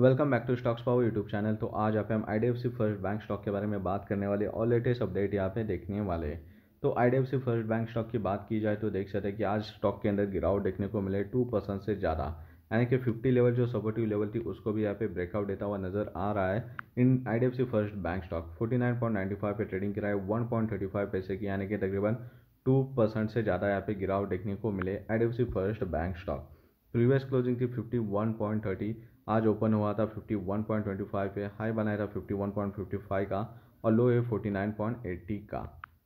welcome back to stocks power YouTube channel तो आज आप हम आई फर्स्ट बैंक स्टॉक के बारे में बात करने वाले और लेटेस्ट अपडेट यहाँ पे देखने वाले तो आई फर्स्ट बैंक स्टॉक की बात की जाए तो देख सकते हैं कि आज स्टॉक के अंदर गिरावट देखने को मिले टू परसेंट से ज़्यादा यानी कि फिफ्टी लेवल जो सपोर्टिव लेवल थी उसको भी यहाँ पे ब्रेकआउट देता हुआ नजर आ रहा है इन I first bank stock forty nine point ninety five पे ट्रेडिंग कराए वन पॉइंट थर्टी फाइव पैसे की यानी कि तकरीबन टू परसेंट से ज़्यादा यहाँ पे गिरावट देखने को मिले I first bank stock previous closing थी 51.30 आज ओपन हुआ था 51.25 पे हाई बनाया था 51.55 का और लो है 49.80 का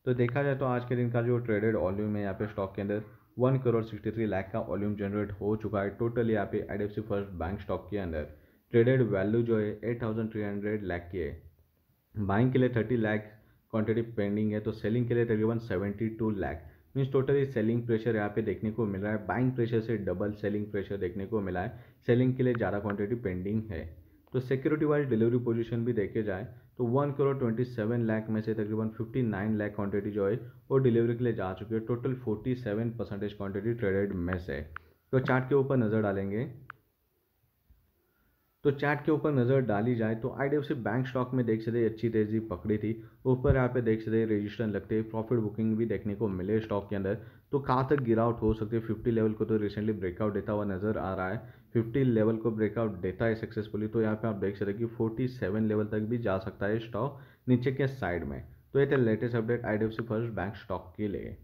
तो देखा जाए तो आज के दिन का जो ट्रेडेड वॉल्यूम है यहाँ पे स्टॉक के अंदर one crore sixty three lakh का वॉल्यूम जनरेट हो चुका है टोटल यहाँ पे आई फर्स्ट बैंक स्टॉक के अंदर ट्रेडेड वैल्यू जो है eight thousand three hundred lakh की है बाइंग के लिए थर्टी लाख क्वांटिटी पेंडिंग है तो सेलिंग के लिए तकरीबन seventy two lakh means totally selling pressure यहाँ पे देखने को मिल रहा है बाइंग प्रेशर से डबल सेलिंग प्रेशर देखने को मिला है सेलिंग के लिए ज़्यादा क्वांटिटी पेंडिंग है तो सिक्योरिटी वाइज डिलीवरी पोजीशन भी देखे जाए तो one crore twenty seven lakh में से तकरीबन फिफ्टी नाइन लाख क्वान्टिटी जो है वो डिलीवरी के लिए जा चुकी है total forty seven percentage quantity traded में से तो चार्ट के ऊपर नज़र डालेंगे तो चार्ट के ऊपर नज़र डाली जाए तो आई बैंक स्टॉक में देख सकते अच्छी तेज़ी पकड़ी थी ऊपर यहाँ पे देख सकते रजिस्टर लगते प्रॉफिट बुकिंग भी देखने को मिले स्टॉक के अंदर तो कहाँ तक गिरावट हो सकती है फिफ्टी लेवल को तो रिसेंटली ब्रेकआउट देता हुआ नज़र आ रहा है फिफ्टी लेवल को ब्रेकआउट देता है सक्सेसफुली तो यहाँ पे आप देख सकते कि फोर्टी सेवन लेवल तक भी जा सकता है स्टॉक नीचे के साइड में तो ये थे latest update I first bank stock के लिए